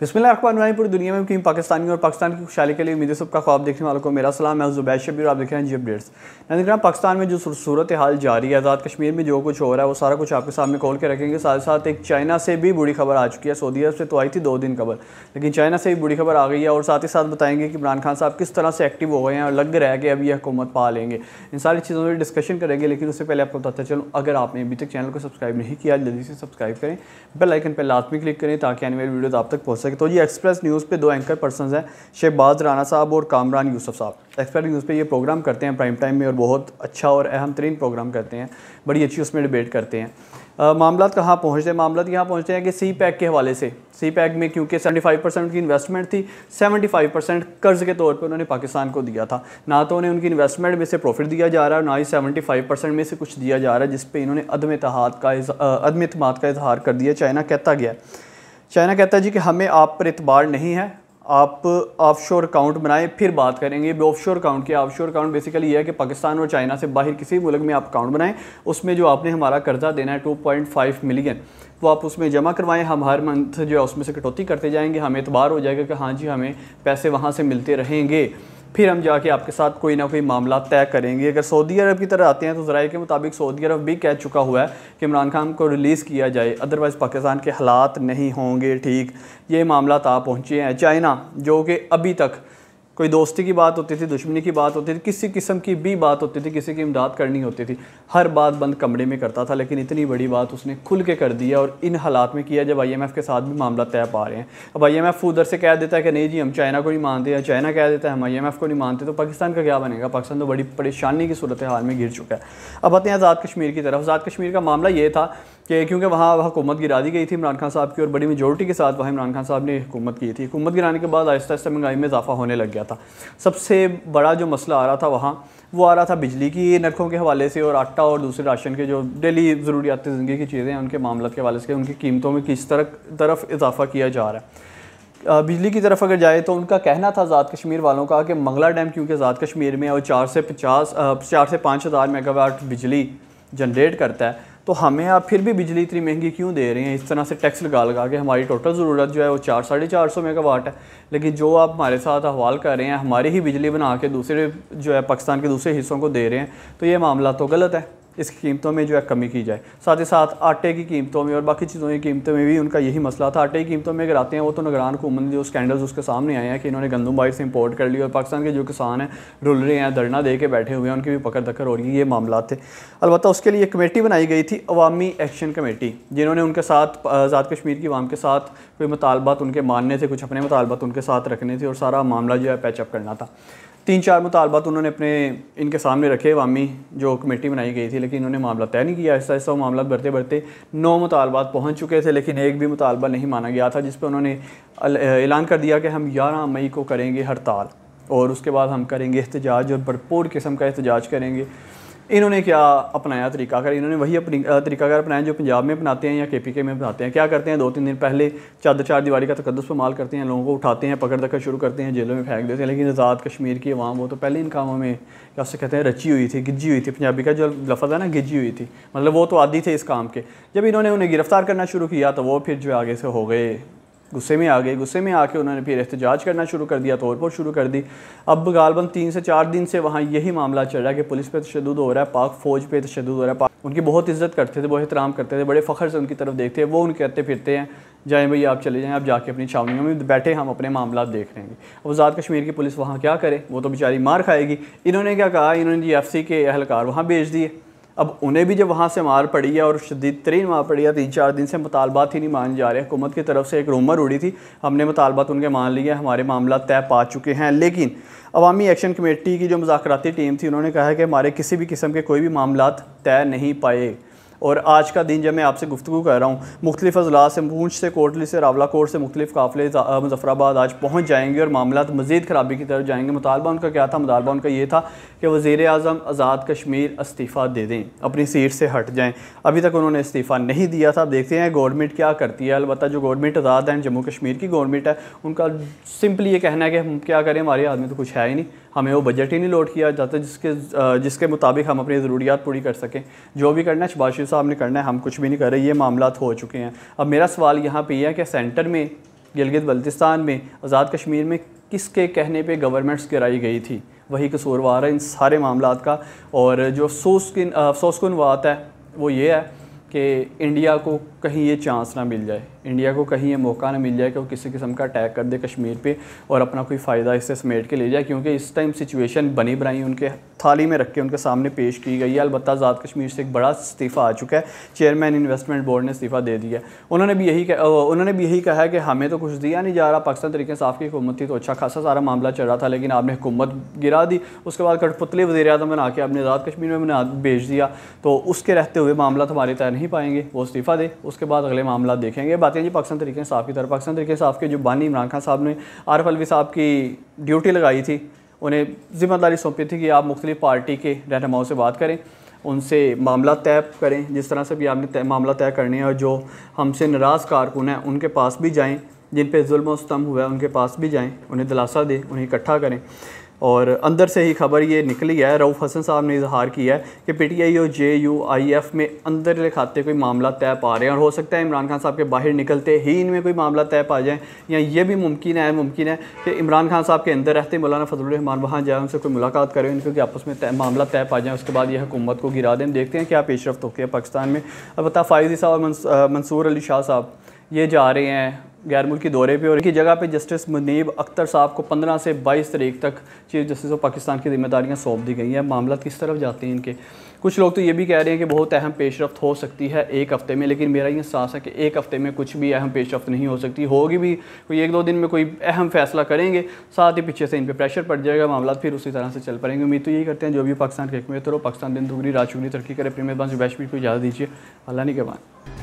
बिस्मिल्लाहमान पूरी दुनिया में क्योंकि पाकिस्तानी और पाकिस्तान की खुशहाली के लिए उम्मीद सब का ख्वाब देखने वालों को मेरा सलाम मैं जुबैद शबीर आप देख रहे हैं जी अपडेट्स रहा पाकिस्तान में जो सूरत हाल जारी है आज़ाद कश्मीर में जो कुछ हो रहा है वो सारा कुछ आपके सामने खोल के रखेंगे साथ साथ एक चाइना से भी बुरी खबर आ चुकी है सऊदी अरब से तो आई थी दो दिन खबर लेकिन चाइना से भी बुरी खबर आ गई है और साथ ही साथ बताएंगे कि इमरान खान साहब किस तरह से एक्टिव हो गए हैं और लग रहा है कि अब ये हुकूमत पा लेंगे इन सारी चीज़ों पर डिस्कशन करेंगे लेकिन उससे पहले आपको बताते चलूँ अगर आपने अभी तक चैनल को सब्सक्राइब नहीं किया जल्दी से सब्सक्राइब करें बेल आइकन पर लाजमी क्लिक करें ताकि आने वाली वीडियो आप तक पहुँच सके तो जी एक्सप्रेस न्यूज़ पे दो एंकर पर्सन हैं शहबाज राना साहब और कामरान यूसुफ साहब एक्सप्रेस न्यूज़ पे ये प्रोग्राम करते हैं प्राइम टाइम में और बहुत अच्छा और अहम तरीन प्रोग्राम करते हैं बड़ी अच्छी उसमें डिबेट करते हैं मामला कहाँ पहुँचते हैं मामला यहाँ पहुँचते हैं कि सी पैक के हवाले से सी पैक में क्योंकि 75 परसेंट की इन्वेस्टमेंट थी 75 परसेंट कर्ज के तौर पर उन्होंने पाकिस्तान को दिया था ना तो उन्हें उनकी इन्वेस्टमेंट में से प्रॉफिट दिया जा रहा है ना ही 75 परसेंट में से कुछ दिया जा रहा है जिसपे इन्होंने अदम इतहाद का अदम का इजहार कर दिया चाइना कहता गया चाइना कहता है जी कि हमें आप पर इतबार नहीं है आप ऑफशोर अकाउंट बनाएं फिर बात करेंगे ऑफशोर अकाउंट की ऑफशोर अकाउंट बेसिकली यह है कि पाकिस्तान और चाइना से बाहर किसी मुल्क में आप अकाउंट बनाएं उसमें जो आपने हमारा कर्जा देना है 2.5 मिलियन वो आप उसमें जमा करवाएं हम हर मंथ जो है उसमें से कटौती करते जाएंगे हमें एतबार हो जाएगा कि हाँ जी हमें पैसे वहाँ से मिलते रहेंगे फिर हम जाके आपके साथ कोई ना कोई मामला तय करेंगे अगर सऊदी अरब की तरह आते हैं तो ज़रा के मुताबिक सऊदी अरब भी कह चुका हुआ है कि इमरान खान को रिलीज़ किया जाए अदरवाइज़ पाकिस्तान के हालात नहीं होंगे ठीक ये मामला आ पहुँचे हैं चाइना जो कि अभी तक कोई दोस्ती की बात होती थी दुश्मनी की बात होती थी किसी किस्म की भी बात होती थी किसी की इमदाद करनी होती थी हर बात बंद कमरे में करता था लेकिन इतनी बड़ी बात उसने खुल के कर दिया और इन हालात में किया जब आई एम एफ़ के साथ भी मामला तय पा रहे हैं अब आई एम एफ़ उधर से कह देता है कि नहीं जी हम चाइना को नहीं मानते या चाइना कह देता है हम आई एम एफ़ को नहीं मानते तो पाकिस्तान का क्या बनेगा पाकिस्तान तो बड़ी परेशानी की सूरत हाल में गिर चुका है अब आते हैं आज़ाद कश्मीर की तरफ आज़ाद कश्मीर का मामला ये था कि क्योंकि वहाँ हुकूमत गिरा दी गई थी इमरान खान साहब की और बड़ी मेजोरिटी के साथ वहाँ इमरान खान साहब ने हुकूमत की थी हुकूमत गिराने के बाद आहिस्ता आहिस्ता महंगाई में इजाफा होने लग गया था सबसे बड़ा जो मसला आ रहा था वहाँ वो आ रहा था बिजली की नरखों के हवाले से और आटा और दूसरे राशन के जो डेली ज़रूरियात ज़िंदगी की चीज़ें हैं उनके मामला के हवाले से उनकी कीमतों में किस तरह तरफ इजाफा किया जा रहा है बिजली की तरफ अगर जाए तो उनका कहना था आज़ाद कश्मीर वालों का कि मंगला डैम क्योंकि आज़ाद कश्मीर में और चार से पचास चार से पाँच हज़ार मेगावाट बिजली जनरेट करता है तो हमें आप फिर भी बिजली इतनी महंगी क्यों दे रहे हैं इस तरह से टैक्स लगा लगा के हमारी टोटल ज़रूरत जो है वो चार साढ़े चार सौ मेगावाट है लेकिन जो आप हमारे साथ अहवाल कर रहे हैं हमारी ही बिजली बना के दूसरे जो है पाकिस्तान के दूसरे हिस्सों को दे रहे हैं तो ये मामला तो गलत है इसकी कीमतों में जो है कमी की जाए साथ ही साथ आटे की कीमतों में और बाकी चीज़ों की कीमतों में भी उनका यही मसला था आटे की कीमतों में अगर आते हैं वो तो नगरान हुकूमत जो स्कैंडल्स उसके सामने आए हैं कि इन्होंने गंदम बाइट से इंपोर्ट कर लिया और पाकिस्तान के जो किसान हैं रुल रहे हैं धरना दे के बैठे हुए हैं उनकी भी पकड़ धक्कर हो रही है ये मामला थे अलबत्त उसके लिए कमेटी बनाई गई थी अवामी एक्शन कमेटी जिन्होंने उनके साथ आज़ाद कश्मीर की अवाम के साथ कोई मुतालबात उनके मानने थे कुछ अपने मुतालबात उनके साथ रखने थे और सारा मामला जो है पैचअप करना था तीन चार मुतालबात उन्होंने अपने इनके सामने रखे वामी जो कमेटी बनाई गई थी लेकिन इन्होंने मामला तय नहीं किया ऐसा ऐसा मामला बढ़ते बढ़ते नौ मुतालबात पहुँच चुके थे लेकिन एक भी मुतालबा नहीं माना गया था जिस पर उन्होंने ऐलान कर दिया कि हम ग्यारह मई को करेंगे हड़ताल और उसके बाद हम करेंगे एहतजाज और भरपूर किस्म का एहतजाज करेंगे इन्होंने क्या अपनाया तरीकाकार इन्होंने वही अपनी तरीकाकार अपनाया जो पंजाब में अपनाते हैं या के पी के में अपनाते हैं क्या करते हैं दो तीन दिन पहले चादर चार दीवारी का तकदस पमाल करते हैं लोगों को उठाते हैं पकड़ दखल शुरू करते हैं जेलों में फेंक देते हैं लेकिन आज़ाद कश्मीर की आवाम वो तो पहले इन कामों में क्या से कहते हैं रची हुई थी गिजी हुई थी पंजाबी का जो लफज है ना गिजी हुई थी मतलब वो तो आदि थे इस काम के जब इन्होंने उन्हें गिरफ़्तार करना शुरू किया तो वो फिर जो आगे से हो गए गुस्से में आ गए गुस्से में आके उन्होंने फिर एहतजाज करना शुरू कर दिया तोड़ शुरू कर दी अब गालबन तीन से चार दिन से वहाँ यही मामला चल रहा है कि पुलिस पर तशद हो रहा है पाक फ़ौज पर तशद हो रहा है उनकी बहुत इज्जत करते थे बहुत एहतराम करते थे बड़े फ़खर से उनकी तरफ देखते हैं वो उनके कहते फिरते हैं जाए भैया आप चले जाएँ आप जाके अपनी छावनियों में बैठे हम अपने मामला देख रहे हैं अब आज़ाद कश्मीर की पुलिस वहाँ क्या करे वो तो बेचारी मार खाएगी इन्होंने क्या कहा इन्होंने जी एफ के अहलकार वहाँ भेज दिए अब उन्हें भी जब वहाँ से मार पड़ी है और शदीद तरीन मार पड़ी है तीन चार दिन से मुतालबात ही नहीं माने जा रहे हुकूमत की तरफ से एक रूमर उड़ी थी हमने मुतालबात उनके मान लिए हमारे मामला तय पा चुके हैं लेकिन अवामी एक्शन कमेटी की जो मुजाकती टीम थी उन्होंने कहा है कि हमारे किसी भी किस्म के कोई भी मामला तय नहीं पाए और आज का दिन जब मैं आपसे गुफ्तु कर रहा हूँ मुख्तलिफ अजला से पूंछ से कोटली से रावला कोट से मुख्तफ काफिले मुजफ़राबाद आज पहुँच जाएंगे और मामला मज़ीद खराबी की तरफ जाएंगे मुतालबा उनका क्या था मुतालबा उनका ये था कि वज़ी अजम आज़ाद कश्मीर इस्तीफ़ा दे दें अपनी सीट से हट जाएँ अभी तक उन्होंने इस्तीफ़ा नहीं दिया था देखते हैं गवर्नमेंट क्या करती है अलबत्त जो गवर्नमेंट आज़ाद है जम्मू कश्मीर की गवर्नमेंट है उनका सिंपली ये कहना है कि हम क्या करें हमारे आदमी तो कुछ है ही नहीं हमें वो बजट ही नहीं लोड किया जाता जिसके जिसके मुताबिक हम अपनी ज़रूरियात पूरी कर सकें जो भी करना है शबाशी साहब ने करना है हम कुछ भी नहीं कर रहे ये मामला हो चुके हैं अब मेरा सवाल यहाँ पर यह है कि सेंटर में गिलगित बल्तिस्तान में आज़ाद कश्मीर में किसके कहने पे गवर्नमेंट्स गिराई गई थी वही कसूरवार है इन सारे मामला का और जो अफसोस की बात है वो ये है कि इंडिया को कहीं ये चांस ना मिल जाए इंडिया को कहीं ये मौका ना मिल जाए कि वो किसी किस्म का अटैक कर दे कश्मीर पे और अपना कोई फ़ायदा इससे समेट के ले जाए क्योंकि इस टाइम सिचुएशन बनी बनाई उनके थाली में रख के उनके सामने पेश की गई है अलबत्त आज़ाद कश्मीर से एक बड़ा इस्तीफ़ा आ चुका है चेयरमैन इन्वेस्टमेंट बोर्ड ने इस्तीफ़ा दे दिया उन्होंने भी यही उन्होंने भी यही कहा है कि हमें तो कुछ दिया नहीं जा रहा पाकिस्तान तरीके साफ़ की हुकूमत थी तो अच्छा खासा सारा मामला चल रहा था लेकिन आपने हुकूमत गिरा दी उसके बाद कठपुतले वजी अजम बना के आपने आज़ाद कश्मीर में भेज दिया तो उसके रहते हुए मामला हमारे तय नहीं पाएंगे वो इस्तीफ़ा दे उसके बाद अगले मामला देखेंगे आती है जी पाकिस्तान तरीके साहब की तरफ पाकिस्तान तरीके साहब के जो बानी इमरान खान साहब ने आरफ अलवी साहब की ड्यूटी लगाई थी उन्हें जिम्मेदारी सौंपी थी कि आप मुख्तलिफ पार्टी के रहनुमाओं से बात करें उनसे मामला तय करें जिस तरह से भी आपने मामला तय करने हैं और जो हमसे नाराज़ कारकुन हैं उनके पास भी जाएँ जिन पर जुल्म सितम हुआ है उनके पास भी जाएँ उन्हें दिलासा दें उन्हें इकट्ठा करें और अंदर से ही खबर ये निकली है रऊफ़ हसन साहब ने इजहार किया है कि पी टी आई और जे यू आई एफ़ में अंदर खाते कोई मामला तय पा रहे हैं और हो सकता है इमरान खान साहब के बाहर निकलते ही इनमें कोई मामला तय पा जाए या ये भी मुमकिन है मुमकिन है कि इमरान खान साहब के अंदर रहते मौलाना फजलरहमान वहाँ जाए उनसे कोई मुलाकात करें उनके कि आपस में तय मामला तय पा जाए उसके बाद यह हुकूमत को गिरा दें देखते हैं क्या पेशरफ होती है पाकिस्तान में अलबत् फायजी साहब और मंसूर अली शाह साहब ये जा रहे हैं गैर मुल्की दौरे पे और ही जगह पे जस्टिस मुनीब अख्तर साहब को 15 से 22 तारीख तक चीफ जस्टिस ऑफ पाकिस्तान की जिम्मेदारियां सौंप दी गई हैं मामला किस तरफ जाते हैं इनके कुछ लोग तो ये भी कह रहे हैं कि बहुत अहम पेशरफ हो सकती है एक हफ़्ते में लेकिन मेरा ये सास है कि एक हफ़्ते में कुछ भी अहम पेशरफ नहीं हो सकती होगी भी कोई एक दो दिन में कोई अहम फैसला करेंगे साथ ही पीछे से इन पर प्रेशर पड़ जाएगा मामला फिर उसी तरह से चल पड़ेंगे उम्मीद तो यही करते हैं जो भी पाकिस्तान के एक में तो पाकिस्तान दिन दुगरी राजचुगनी तरक्की करे प्रेम बंस वैश को इजाज़ दीजिए अल्लाह ने के बाद